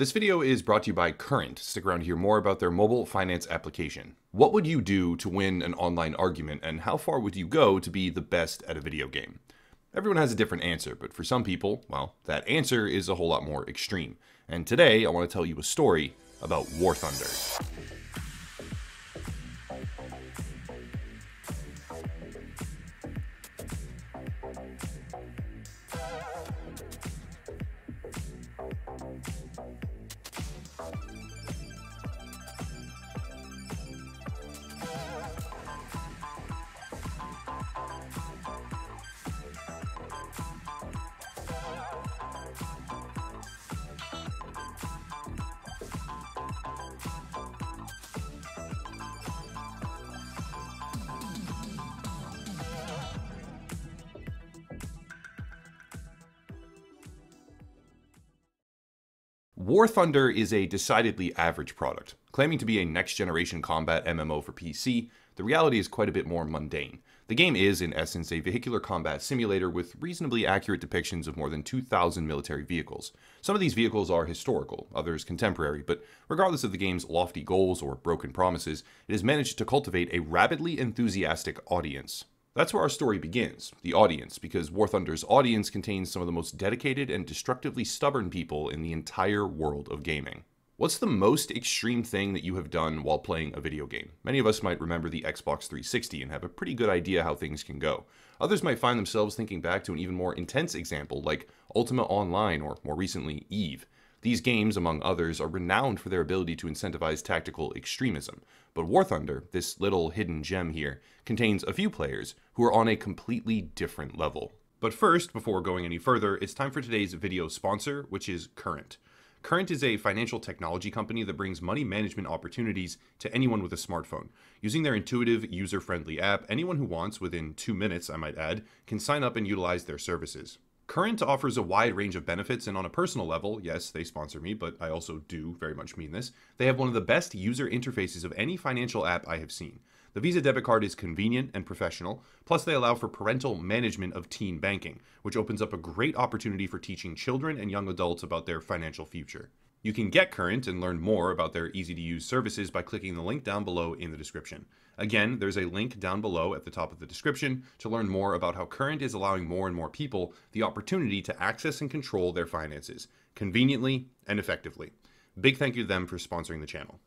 This video is brought to you by Current. Stick around to hear more about their mobile finance application. What would you do to win an online argument, and how far would you go to be the best at a video game? Everyone has a different answer, but for some people, well, that answer is a whole lot more extreme. And today, I want to tell you a story about War Thunder. War Thunder is a decidedly average product. Claiming to be a next generation combat MMO for PC, the reality is quite a bit more mundane. The game is, in essence, a vehicular combat simulator with reasonably accurate depictions of more than 2,000 military vehicles. Some of these vehicles are historical, others contemporary, but regardless of the game's lofty goals or broken promises, it has managed to cultivate a rapidly enthusiastic audience. That's where our story begins, the audience, because War Thunder's audience contains some of the most dedicated and destructively stubborn people in the entire world of gaming. What's the most extreme thing that you have done while playing a video game? Many of us might remember the Xbox 360 and have a pretty good idea how things can go. Others might find themselves thinking back to an even more intense example like Ultima Online or more recently Eve. These games, among others, are renowned for their ability to incentivize tactical extremism. But War Thunder, this little hidden gem here, contains a few players who are on a completely different level. But first, before going any further, it's time for today's video sponsor, which is Current. Current is a financial technology company that brings money management opportunities to anyone with a smartphone. Using their intuitive, user friendly app, anyone who wants, within two minutes, I might add, can sign up and utilize their services. Current offers a wide range of benefits, and on a personal level, yes, they sponsor me, but I also do very much mean this, they have one of the best user interfaces of any financial app I have seen. The Visa debit card is convenient and professional, plus, they allow for parental management of teen banking, which opens up a great opportunity for teaching children and young adults about their financial future. You can get current and learn more about their easy to use services by clicking the link down below in the description. Again, there's a link down below at the top of the description to learn more about how Current is allowing more and more people the opportunity to access and control their finances conveniently and effectively. Big thank you to them for sponsoring the channel.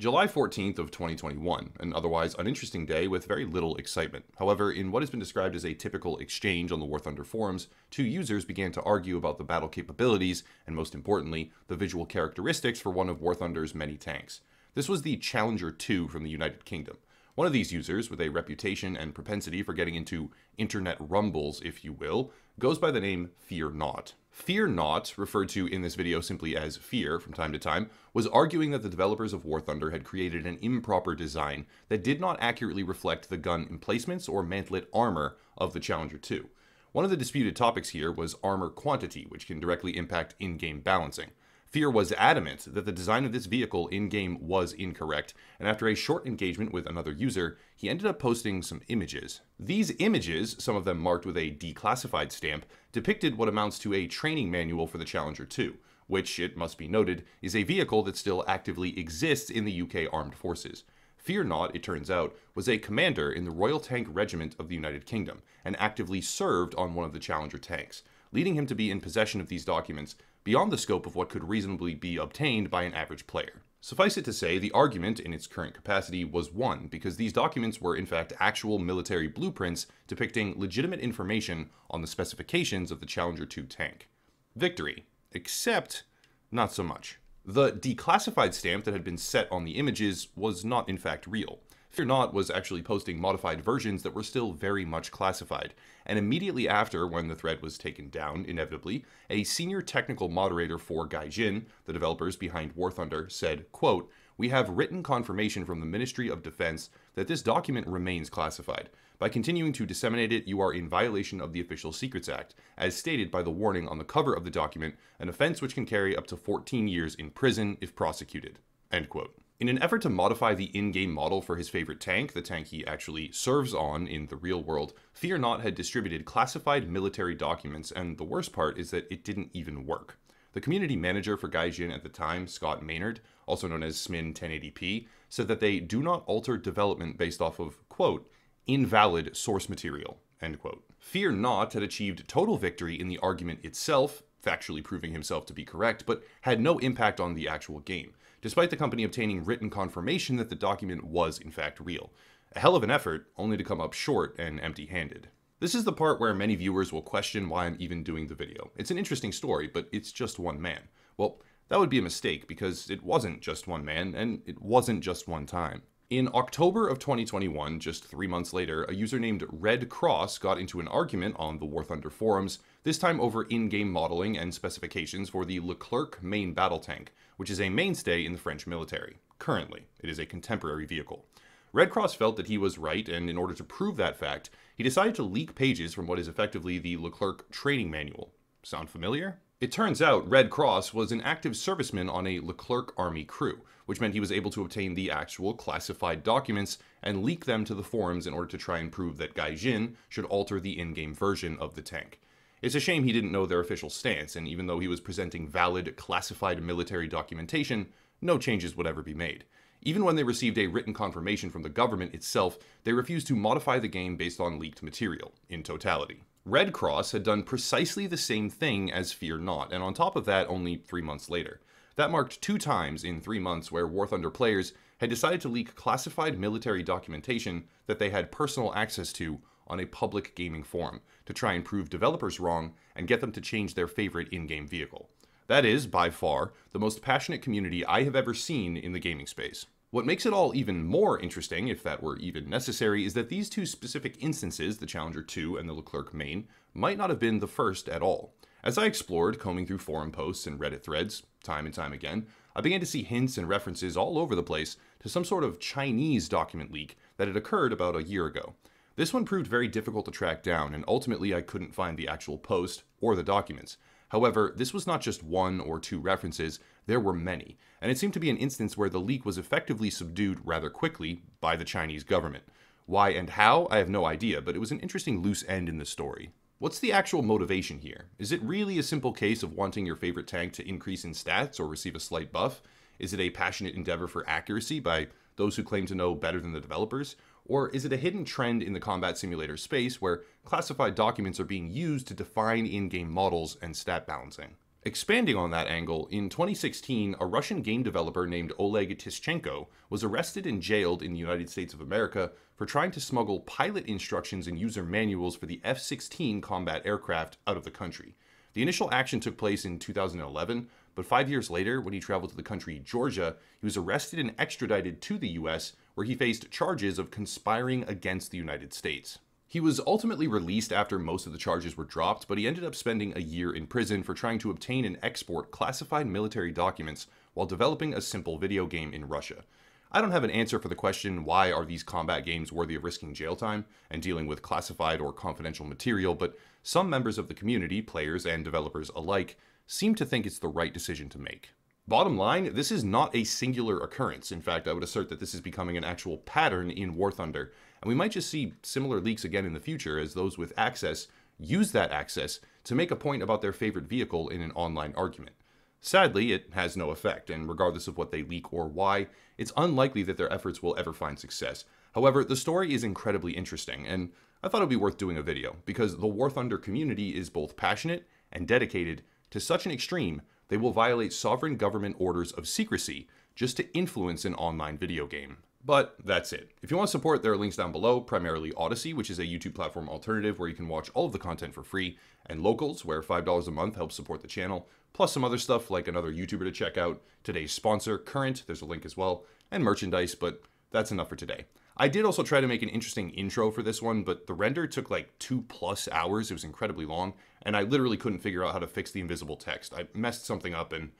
July 14th of 2021, an otherwise uninteresting day with very little excitement. However, in what has been described as a typical exchange on the War Thunder forums, two users began to argue about the battle capabilities and most importantly, the visual characteristics for one of War Thunder's many tanks. This was the Challenger 2 from the United Kingdom. One of these users, with a reputation and propensity for getting into internet rumbles, if you will, goes by the name Fear Not. Fear Not, referred to in this video simply as Fear from time to time, was arguing that the developers of War Thunder had created an improper design that did not accurately reflect the gun emplacements or mantlet armor of the Challenger 2. One of the disputed topics here was armor quantity, which can directly impact in-game balancing. Fear was adamant that the design of this vehicle in game was incorrect, and after a short engagement with another user, he ended up posting some images. These images, some of them marked with a declassified stamp, depicted what amounts to a training manual for the Challenger 2, which, it must be noted, is a vehicle that still actively exists in the UK Armed Forces. Fear, not it turns out, was a commander in the Royal Tank Regiment of the United Kingdom, and actively served on one of the Challenger tanks leading him to be in possession of these documents beyond the scope of what could reasonably be obtained by an average player. Suffice it to say, the argument, in its current capacity, was won because these documents were in fact actual military blueprints depicting legitimate information on the specifications of the Challenger 2 tank. Victory. Except, not so much. The declassified stamp that had been set on the images was not in fact real. Fear Not was actually posting modified versions that were still very much classified. And immediately after, when the thread was taken down, inevitably, a senior technical moderator for Gaijin, the developers behind War Thunder, said, quote, we have written confirmation from the Ministry of Defense that this document remains classified. By continuing to disseminate it, you are in violation of the Official Secrets Act, as stated by the warning on the cover of the document, an offense which can carry up to 14 years in prison if prosecuted. End quote. In an effort to modify the in-game model for his favorite tank, the tank he actually serves on in the real world, Fear Not had distributed classified military documents, and the worst part is that it didn't even work. The community manager for Gaijin at the time, Scott Maynard, also known as SMIN 1080p, said that they do not alter development based off of, quote, invalid source material, end quote. Fear Not had achieved total victory in the argument itself, factually proving himself to be correct, but had no impact on the actual game despite the company obtaining written confirmation that the document was in fact real. A hell of an effort, only to come up short and empty handed. This is the part where many viewers will question why I'm even doing the video. It's an interesting story, but it's just one man. Well, that would be a mistake because it wasn't just one man and it wasn't just one time. In October of 2021, just three months later, a user named Red Cross got into an argument on the War Thunder forums, this time over in game modeling and specifications for the Leclerc main battle tank, which is a mainstay in the French military. Currently, it is a contemporary vehicle. Red Cross felt that he was right, and in order to prove that fact, he decided to leak pages from what is effectively the Leclerc training manual. Sound familiar? It turns out Red Cross was an active serviceman on a Leclerc army crew, which meant he was able to obtain the actual classified documents and leak them to the forums in order to try and prove that Gaijin should alter the in-game version of the tank. It's a shame he didn't know their official stance, and even though he was presenting valid, classified military documentation, no changes would ever be made. Even when they received a written confirmation from the government itself, they refused to modify the game based on leaked material, in totality. Red Cross had done precisely the same thing as Fear Not, and on top of that, only three months later. That marked two times in three months where War Thunder players had decided to leak classified military documentation that they had personal access to on a public gaming forum to try and prove developers wrong and get them to change their favorite in game vehicle. That is, by far, the most passionate community I have ever seen in the gaming space. What makes it all even more interesting, if that were even necessary, is that these two specific instances, the Challenger 2 and the Leclerc main, might not have been the first at all. As I explored, combing through forum posts and Reddit threads, time and time again, I began to see hints and references all over the place to some sort of Chinese document leak that had occurred about a year ago. This one proved very difficult to track down, and ultimately I couldn't find the actual post or the documents, However, this was not just one or two references, there were many, and it seemed to be an instance where the leak was effectively subdued rather quickly by the Chinese government. Why and how, I have no idea, but it was an interesting loose end in the story. What's the actual motivation here? Is it really a simple case of wanting your favorite tank to increase in stats or receive a slight buff? Is it a passionate endeavor for accuracy by those who claim to know better than the developers? Or is it a hidden trend in the combat simulator space where classified documents are being used to define in-game models and stat balancing? Expanding on that angle, in 2016, a Russian game developer named Oleg Tischenko was arrested and jailed in the United States of America for trying to smuggle pilot instructions and user manuals for the F 16 combat aircraft out of the country. The initial action took place in 2011, but five years later, when he traveled to the country Georgia, he was arrested and extradited to the US where he faced charges of conspiring against the United States. He was ultimately released after most of the charges were dropped, but he ended up spending a year in prison for trying to obtain and export classified military documents while developing a simple video game in Russia. I don't have an answer for the question why are these combat games worthy of risking jail time and dealing with classified or confidential material, but some members of the community, players and developers alike, seem to think it's the right decision to make. Bottom line, this is not a singular occurrence. In fact, I would assert that this is becoming an actual pattern in War Thunder, and we might just see similar leaks again in the future as those with access use that access to make a point about their favorite vehicle in an online argument. Sadly, it has no effect, and regardless of what they leak or why, it's unlikely that their efforts will ever find success. However, the story is incredibly interesting, and I thought it would be worth doing a video, because the War Thunder community is both passionate and dedicated to such an extreme they will violate sovereign government orders of secrecy just to influence an online video game. But that's it. If you want support, there are links down below, primarily Odyssey, which is a YouTube platform alternative where you can watch all of the content for free, and Locals, where $5 a month helps support the channel, plus some other stuff like another YouTuber to check out, today's sponsor, Current, there's a link as well, and merchandise, but that's enough for today. I did also try to make an interesting intro for this one, but the render took like two plus hours. It was incredibly long, and I literally couldn't figure out how to fix the invisible text. I messed something up and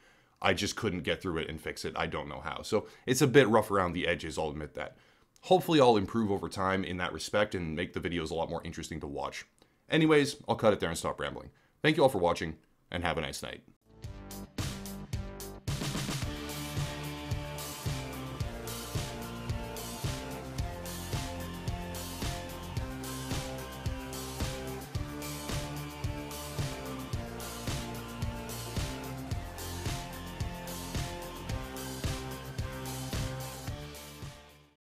I just couldn't get through it and fix it. I don't know how. So it's a bit rough around the edges, I'll admit that. Hopefully I'll improve over time in that respect and make the videos a lot more interesting to watch. Anyways, I'll cut it there and stop rambling. Thank you all for watching, and have a nice night.